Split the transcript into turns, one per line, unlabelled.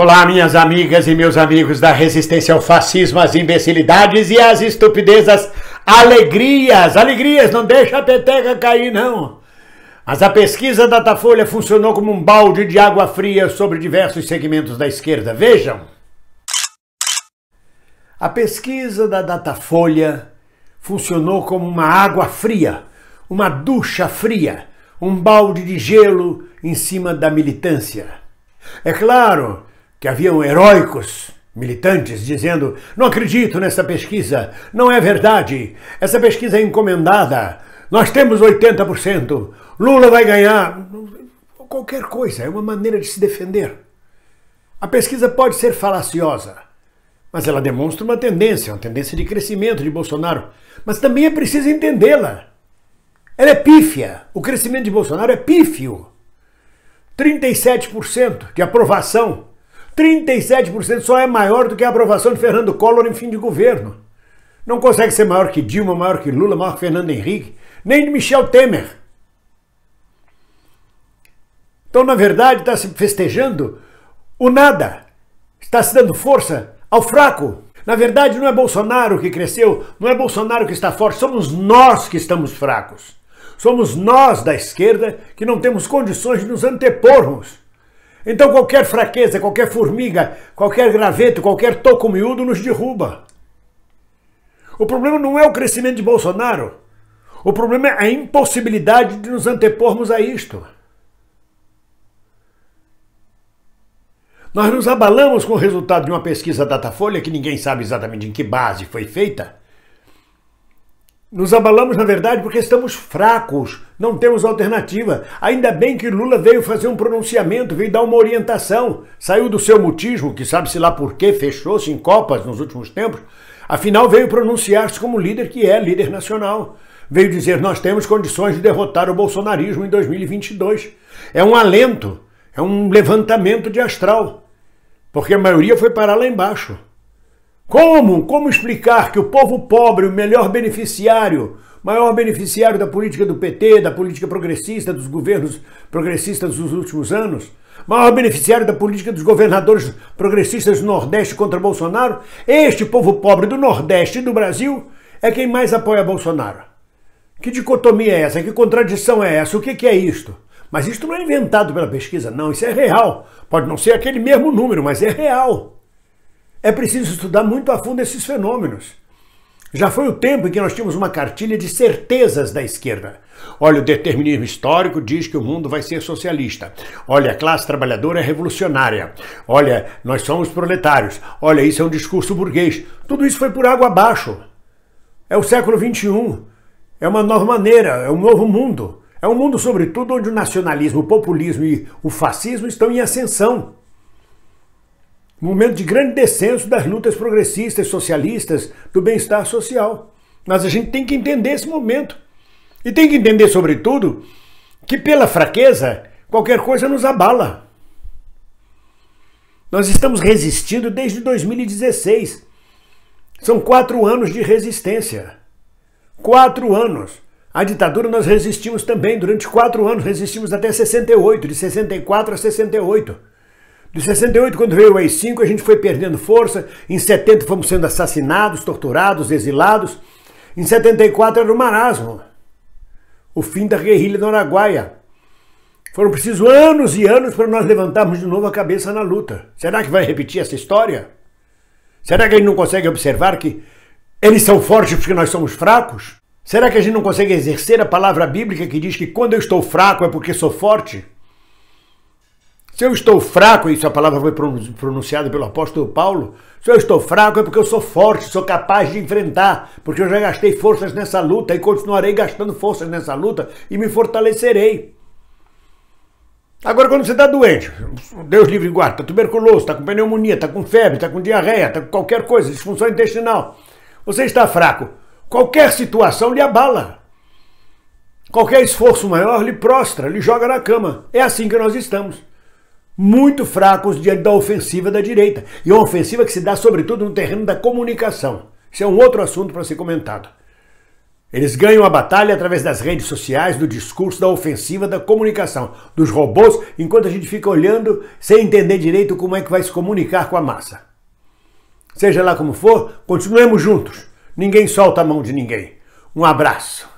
Olá, minhas amigas e meus amigos da resistência ao fascismo, às imbecilidades e às estupidezas. Alegrias, alegrias, não deixa a peteca cair, não. Mas a pesquisa Datafolha funcionou como um balde de água fria sobre diversos segmentos da esquerda. Vejam. A pesquisa da Datafolha funcionou como uma água fria, uma ducha fria, um balde de gelo em cima da militância. É claro que haviam heróicos militantes dizendo: não acredito nessa pesquisa, não é verdade, essa pesquisa é encomendada, nós temos 80%, Lula vai ganhar. Qualquer coisa, é uma maneira de se defender. A pesquisa pode ser falaciosa, mas ela demonstra uma tendência, uma tendência de crescimento de Bolsonaro. Mas também é preciso entendê-la. Ela é pífia. O crescimento de Bolsonaro é pífio. 37% de aprovação 37% só é maior do que a aprovação de Fernando Collor em fim de governo. Não consegue ser maior que Dilma, maior que Lula, maior que Fernando Henrique, nem de Michel Temer. Então, na verdade, está se festejando o nada. Está se dando força ao fraco. Na verdade, não é Bolsonaro que cresceu, não é Bolsonaro que está forte, somos nós que estamos fracos. Somos nós da esquerda que não temos condições de nos antepormos então qualquer fraqueza, qualquer formiga, qualquer graveto, qualquer toco miúdo nos derruba. O problema não é o crescimento de Bolsonaro. O problema é a impossibilidade de nos antepormos a isto. Nós nos abalamos com o resultado de uma pesquisa Datafolha que ninguém sabe exatamente em que base foi feita, nos abalamos, na verdade, porque estamos fracos, não temos alternativa. Ainda bem que Lula veio fazer um pronunciamento, veio dar uma orientação, saiu do seu mutismo, que sabe-se lá por que fechou-se em copas nos últimos tempos, afinal veio pronunciar-se como líder que é, líder nacional. Veio dizer: nós temos condições de derrotar o bolsonarismo em 2022. É um alento, é um levantamento de astral, porque a maioria foi parar lá embaixo. Como? Como explicar que o povo pobre, o melhor beneficiário, maior beneficiário da política do PT, da política progressista, dos governos progressistas dos últimos anos, maior beneficiário da política dos governadores progressistas do Nordeste contra Bolsonaro, este povo pobre do Nordeste e do Brasil é quem mais apoia Bolsonaro. Que dicotomia é essa? Que contradição é essa? O que é isto? Mas isto não é inventado pela pesquisa, não, isso é real. Pode não ser aquele mesmo número, mas é real. É preciso estudar muito a fundo esses fenômenos. Já foi o tempo em que nós tínhamos uma cartilha de certezas da esquerda. Olha, o determinismo histórico diz que o mundo vai ser socialista. Olha, a classe trabalhadora é revolucionária. Olha, nós somos proletários. Olha, isso é um discurso burguês. Tudo isso foi por água abaixo. É o século XXI. É uma nova maneira, é um novo mundo. É um mundo, sobretudo, onde o nacionalismo, o populismo e o fascismo estão em ascensão momento de grande descenso das lutas progressistas, socialistas, do bem-estar social. Mas a gente tem que entender esse momento. E tem que entender, sobretudo, que pela fraqueza, qualquer coisa nos abala. Nós estamos resistindo desde 2016. São quatro anos de resistência. Quatro anos. A ditadura nós resistimos também. Durante quatro anos resistimos até 68, de 64 a 68. De 68, quando veio o AI-5, a gente foi perdendo força. Em 70, fomos sendo assassinados, torturados, exilados. Em 74, era o marasmo. O fim da guerrilha do Araguaia. Foram precisos anos e anos para nós levantarmos de novo a cabeça na luta. Será que vai repetir essa história? Será que a gente não consegue observar que eles são fortes porque nós somos fracos? Será que a gente não consegue exercer a palavra bíblica que diz que quando eu estou fraco é porque sou forte? Se eu estou fraco, isso a palavra foi pronunciada pelo apóstolo Paulo, se eu estou fraco é porque eu sou forte, sou capaz de enfrentar, porque eu já gastei forças nessa luta e continuarei gastando forças nessa luta e me fortalecerei. Agora, quando você está doente, Deus livre e guarda, está tuberculoso, está com pneumonia, está com febre, está com diarreia, está com qualquer coisa, disfunção intestinal, você está fraco, qualquer situação lhe abala. Qualquer esforço maior lhe prostra, lhe joga na cama. É assim que nós estamos muito fracos diante da ofensiva da direita. E uma ofensiva que se dá sobretudo no terreno da comunicação. Isso é um outro assunto para ser comentado. Eles ganham a batalha através das redes sociais, do discurso, da ofensiva, da comunicação, dos robôs, enquanto a gente fica olhando sem entender direito como é que vai se comunicar com a massa. Seja lá como for, continuemos juntos. Ninguém solta a mão de ninguém. Um abraço.